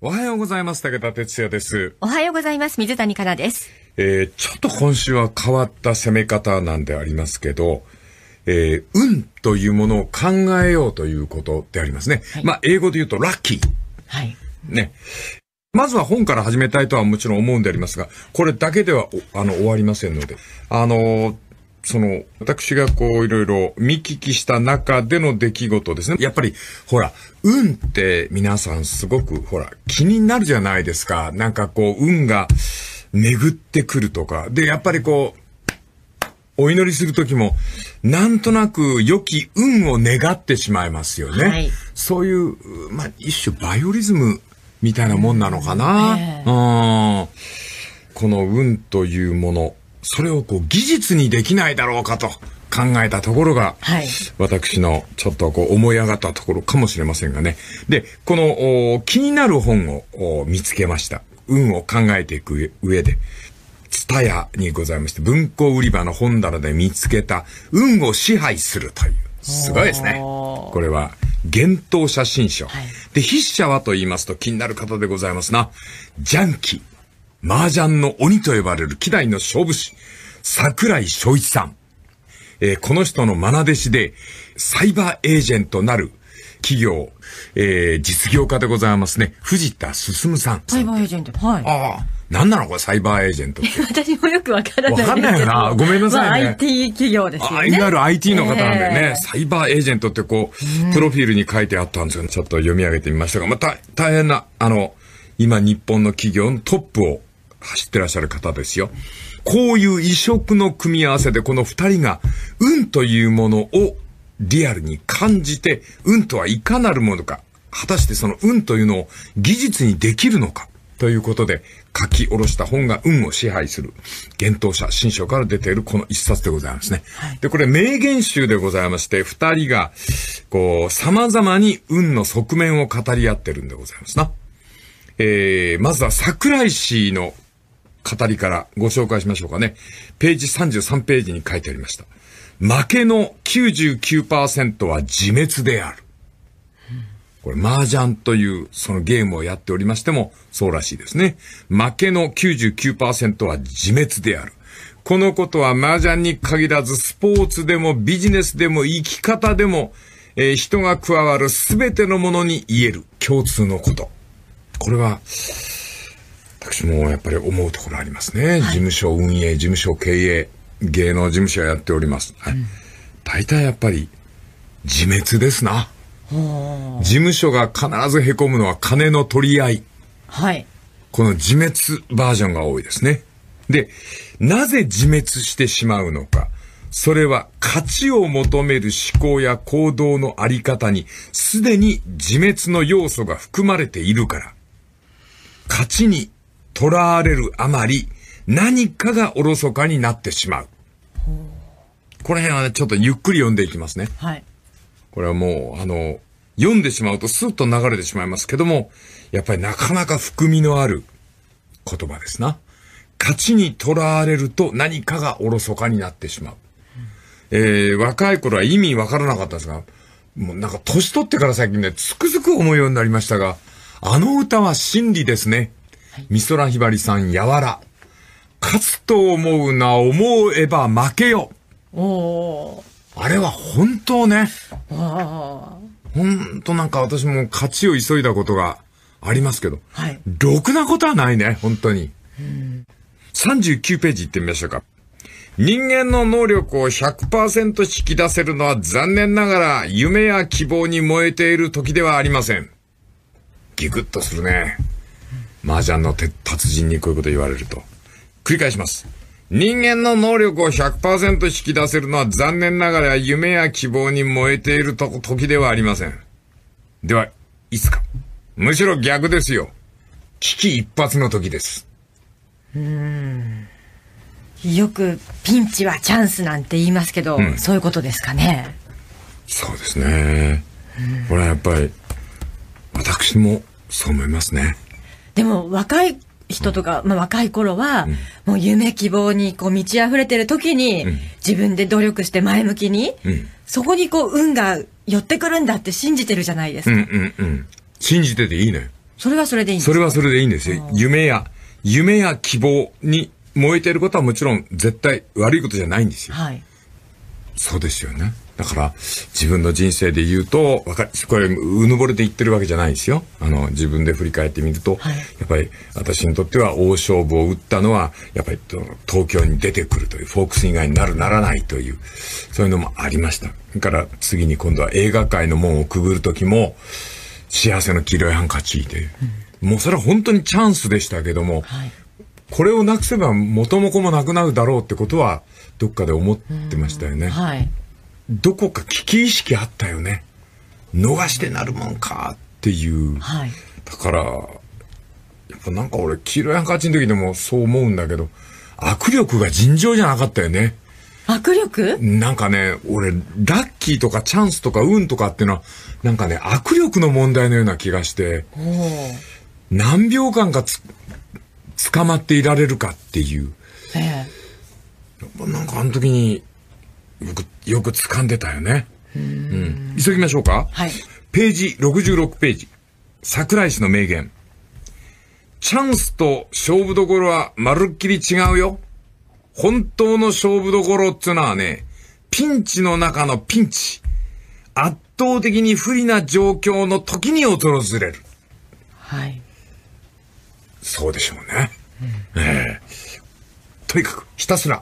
おはようございます。武田哲也です。おはようございます。水谷香奈です。えー、ちょっと今週は変わった攻め方なんでありますけど、えー、運というものを考えようということでありますね。はい、まあ、英語で言うとラッキー。はい。ね。まずは本から始めたいとはもちろん思うんでありますが、これだけでは、あの、終わりませんので、あのーその、私がこういろいろ見聞きした中での出来事ですね。やっぱり、ほら、運って皆さんすごく、ほら、気になるじゃないですか。なんかこう、運が巡ってくるとか。で、やっぱりこう、お祈りするときも、なんとなく良き運を願ってしまいますよね。はい、そういう、まあ、一種バイオリズムみたいなもんなのかな。うん、この運というもの、それをこう技術にできないだろうかと考えたところが、はい、私のちょっとこう思い上がったところかもしれませんがね。で、この気になる本を見つけました。運を考えていく上で。ツタヤにございまして、文庫売り場の本棚で見つけた、運を支配するという。すごいですね。これは、幻冬写真書、はい、で、筆者はと言いますと気になる方でございますな。ジャンキー。麻雀の鬼と呼ばれる機内の勝負師、桜井翔一さん。えー、この人の愛弟子で、サイバーエージェントなる企業、えー、実業家でございますね。藤田進さん。サイバーエージェント。はい。ああ。なんなのこれサイバーエージェント私もよくわからない。わかんないよな。ごめんなさいね。IT 企業ですよね。いわゆる IT の方なんだよね、えー、サイバーエージェントってこう、プロフィールに書いてあったんですよ、ね、ちょっと読み上げてみましたが、また大変な、あの、今日本の企業のトップを走ってらっしゃる方ですよ。こういう異色の組み合わせでこの二人が運というものをリアルに感じて、運とはいかなるものか、果たしてその運というのを技術にできるのか、ということで書き下ろした本が運を支配する、幻冬者、新書から出ているこの一冊でございますね。で、これ名言集でございまして、二人が、こう、様々に運の側面を語り合ってるんでございますな。えー、まずは桜井氏の語りからご紹介しましょうかね。ページ33ページに書いてありました。負けの99%は自滅である。これ、麻雀というそのゲームをやっておりましても、そうらしいですね。負けの99%は自滅である。このことは麻雀に限らず、スポーツでもビジネスでも生き方でも、えー、人が加わるすべてのものに言える共通のこと。これは、私もやっぱり思うところありますね。はい、事務所運営、事務所経営、芸能事務所やっております。はい、うん、大体やっぱり、自滅ですな。事務所が必ず凹むのは金の取り合い。はい。この自滅バージョンが多いですね。で、なぜ自滅してしまうのか。それは価値を求める思考や行動のあり方にすでに自滅の要素が含まれているから。価値に囚われるあまり、何かがおろそかになってしまう。この辺はね、ちょっとゆっくり読んでいきますね。はい。これはもう、あの、読んでしまうとスッと流れてしまいますけども、やっぱりなかなか含みのある言葉ですな。勝ちに囚われると何かがおろそかになってしまう。えー、若い頃は意味わからなかったですが、もうなんか年取ってから最近ね、つくづく思うようになりましたが、あの歌は真理ですね。美空ひばりさん、やわら。勝つと思うな、思えば負けよ。おあれは本当ね。本当なんか私も勝ちを急いだことがありますけど。はい。ろくなことはないね、本当に。うん、39ページ行ってみましょうか。人間の能力を100%引き出せるのは残念ながら夢や希望に燃えている時ではありません。ギクッとするね。麻雀の達人にこういうこと言われると。繰り返します。人間の能力を100%引き出せるのは残念ながら夢や希望に燃えていると時ではありません。では、いつか。むしろ逆ですよ。危機一髪の時です。うん。よくピンチはチャンスなんて言いますけど、うん、そういうことですかね。そうですね。これはやっぱり、私もそう思いますね。でも若い人とか、まあ、若い頃は、もう夢希望にこう満ち溢れてる時に、自分で努力して前向きに、そこにこう運が寄ってくるんだって信じてるじゃないですか。うんうんうん、信じてていいね。それはそれでいいんですそれはそれでいいんですよ。夢や、夢や希望に燃えてることはもちろん絶対悪いことじゃないんですよ。はい。そうですよね。だから、自分の人生で言うと、わかこれ、うぬぼれて言ってるわけじゃないですよ。あの、自分で振り返ってみると、はい、やっぱり、私にとっては大勝負を打ったのは、やっぱり、東京に出てくるという、フォークス以外になるならないという、そういうのもありました。だから、次に今度は映画界の門をくぐる時も、幸せの黄色いハンカチという、うん、もうそれは本当にチャンスでしたけども、はい、これをなくせば元も子もなくなるだろうってことは、どっかで思ってましたよね。うん、はいどこか危機意識あったよね。逃してなるもんかっていう。はい、だから、やっぱなんか俺、黄色い赤字の時でもそう思うんだけど、握力が尋常じゃなかったよね。握力なんかね、俺、ラッキーとかチャンスとか運とかってのは、なんかね、握力の問題のような気がして、何秒間かつ、捕まっていられるかっていう。ええ、なんかあの時に、僕、よく掴んでたよね。うん。急ぎましょうか。はい。ページ66ページ。桜井氏の名言。チャンスと勝負どころはまるっきり違うよ。本当の勝負どころってのはね、ピンチの中のピンチ。圧倒的に不利な状況の時に訪れる。はい。そうでしょうね。うん、ええー、とにかくひたすら、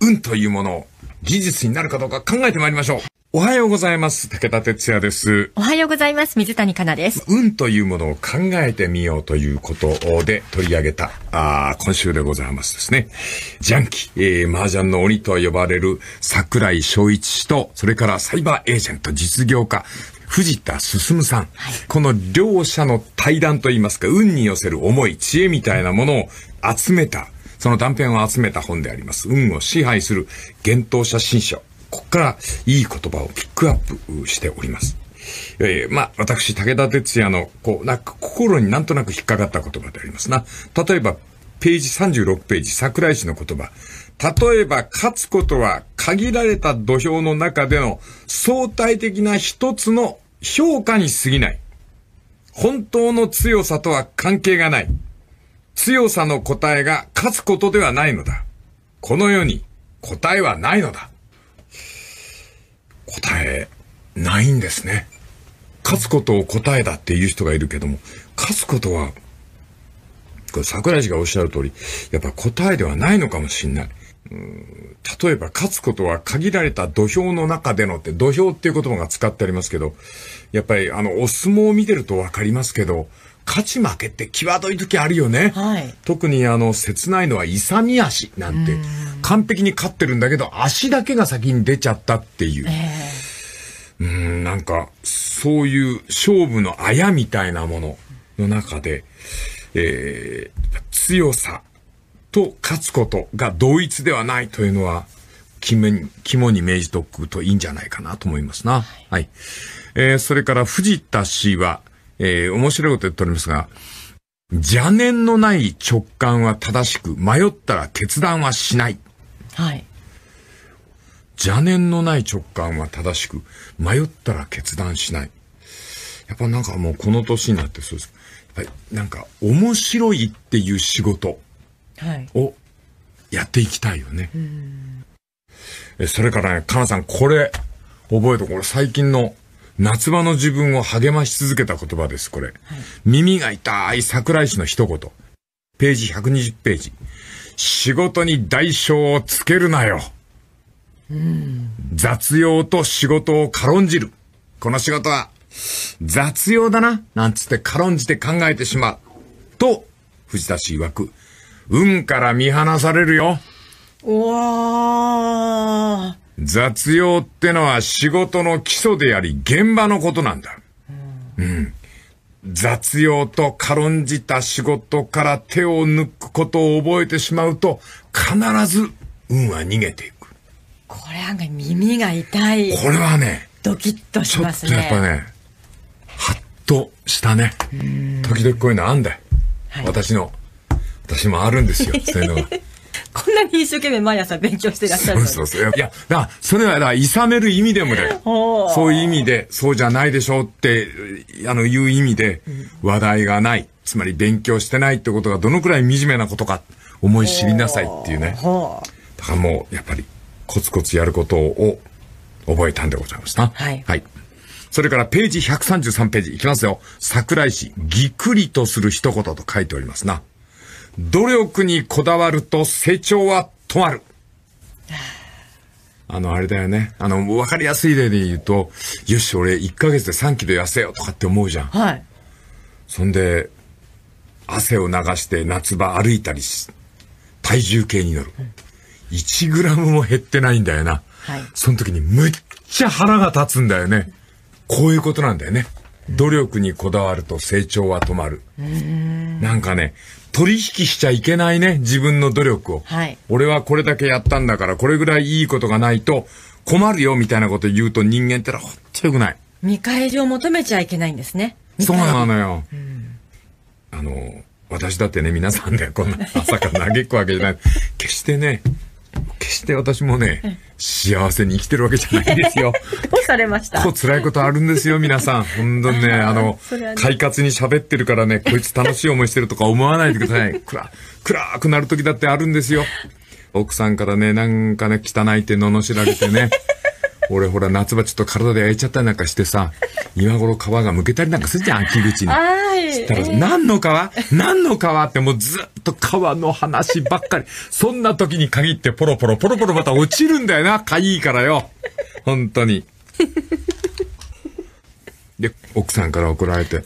運というものを技術になるかどうか考えてまいりましょう。おはようございます。武田哲也です。おはようございます。水谷香奈です。運というものを考えてみようということで取り上げた、あ今週でございますですね。ジャンキ、えー、麻雀の鬼と呼ばれる桜井翔一氏と、それからサイバーエージェント実業家、藤田進さん、はい、この両者の対談といいますか、運に寄せる思い、知恵みたいなものを集めたその断片を集めた本であります。運を支配する幻冬写真書。ここからいい言葉をピックアップしております。えー、まあ、私、武田鉄矢の、こう、なんか心になんとなく引っかかった言葉でありますな。例えば、ページ36ページ、桜井氏の言葉。例えば、勝つことは限られた土俵の中での相対的な一つの評価に過ぎない。本当の強さとは関係がない。強さの答えが勝つことではないのだ。この世に答えはないのだ。答え、ないんですね。勝つことを答えだっていう人がいるけども、勝つことは、これ桜井氏がおっしゃる通り、やっぱ答えではないのかもしんない。例えば、勝つことは限られた土俵の中でのって、土俵っていう言葉が使ってありますけど、やっぱりあの、お相撲を見てるとわかりますけど、勝ち負けって際どい時あるよね。はい、特にあの、切ないのは勇み足なんて、ん完璧に勝ってるんだけど、足だけが先に出ちゃったっていう。えー、うん、なんか、そういう勝負のあやみたいなものの中で、えー、強さと勝つことが同一ではないというのは、肝に、肝に銘じておくといいんじゃないかなと思いますな。はい。えー、それから藤田氏は、えー、面白いこと言っておりますが、邪念のない直感は正しく、迷ったら決断はしない。はい。邪念のない直感は正しく、迷ったら決断しない。やっぱなんかもうこの年になってそうです。やっぱりなんか面白いっていう仕事をやっていきたいよね。はい、それからね、かなさんこれ覚えてこれ最近の夏場の自分を励まし続けた言葉です、これ。はい、耳が痛い桜井氏の一言。ページ120ページ。仕事に代償をつけるなよ。雑用と仕事を軽んじる。この仕事は雑用だな、なんつって軽んじて考えてしまう。と、藤田氏曰く、運から見放されるよ。おー。雑用ってのは仕事の基礎であり、現場のことなんだ。うん。雑用と軽んじた仕事から手を抜くことを覚えてしまうと、必ず運は逃げていく。これ案耳が痛い。これはね、ドキッとしますね。ちょっとやっぱね、はっとしたね。時々こういうのあんだよ。はい、私の、私もあるんですよ、そういうのが。こんなに一生懸命毎朝勉強してらっしゃる。そうそうそう。いや、だそれは、だいさめる意味でもね、そういう意味で、そうじゃないでしょうって、あの、いう意味で、話題がない。つまり勉強してないってことがどのくらい惨めなことか、思い知りなさいっていうね。だからもう、やっぱり、コツコツやることを覚えたんでございました。はい。はい。それからページ133ページいきますよ。桜井氏、ぎくりとする一言と書いておりますな。努力にこだわると成長は止まる。あの、あれだよね。あの、わかりやすい例で言うと、よし、俺1ヶ月で3キロ痩せよとかって思うじゃん。はい。そんで、汗を流して夏場歩いたりし、体重計に乗る。1グラムも減ってないんだよな。はい。その時にむっちゃ腹が立つんだよね。こういうことなんだよね。努力にこだわると成長は止まる。なんかね、取引しちゃいけないね、自分の努力を。はい、俺はこれだけやったんだから、これぐらいいいことがないと困るよ、みたいなこと言うと人間ってのはほんと良くない。見返りを求めちゃいけないんですね。そうなのよ。あの、私だってね、皆さんね、こんな朝から嘆くわけじゃない。決してね、決して私もね、幸せに生きてるわけじゃないんですよ。どうされましたこう辛いことあるんですよ、皆さん。本当にね、あの、ね、快活に喋ってるからね、こいつ楽しい思いしてるとか思わないでください。暗、暗くなる時だってあるんですよ。奥さんからね、なんかね、汚いって罵られてね。俺ほら夏場ちょっと体で焼いちゃったりなんかしてさ、今頃皮がむけたりなんかするじゃん、秋口に。つったら、何の川何の川ってもうずっと川の話ばっかり。そんな時に限ってポロポロポロポロまた落ちるんだよな。かいいからよ。本当に。で、奥さんから怒られて、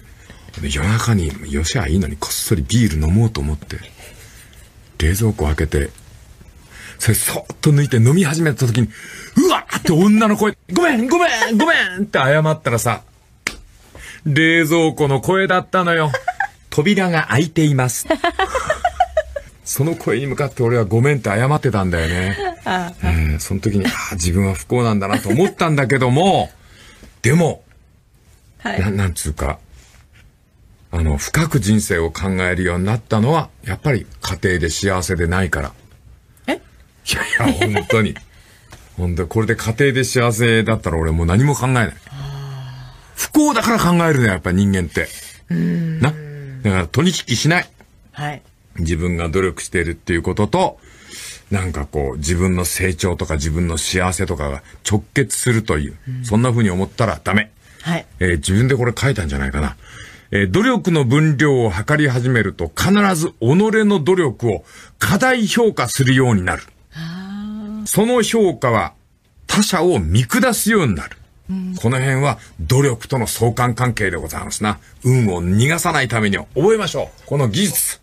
夜中に、よしゃいいのにこっそりビール飲もうと思って、冷蔵庫開けて、それそっと抜いて飲み始めた時に、うわって女の声、ごめんごめんごめんって謝ったらさ、冷蔵庫の声だったのよ。扉が開いています。その声に向かって俺はごめんって謝ってたんだよね。えー、その時に、ああ、自分は不幸なんだなと思ったんだけども、でも、はい、ななんつうか、あの、深く人生を考えるようになったのは、やっぱり家庭で幸せでないから。えいやいや、本当に。ほんこれで家庭で幸せだったら俺もう何も考えない。行だから考えるね、やっぱ人間って。な。だから取引しない。はい。自分が努力しているっていうことと、なんかこう、自分の成長とか自分の幸せとかが直結するという、うん、そんな風に思ったらダメ。はい。えー、自分でこれ書いたんじゃないかな。えー、努力の分量を測り始めると必ず己の努力を過大評価するようになる。その評価は他者を見下すようになる。この辺は努力との相関関係でございますな。運を逃がさないために覚えましょう。この技術。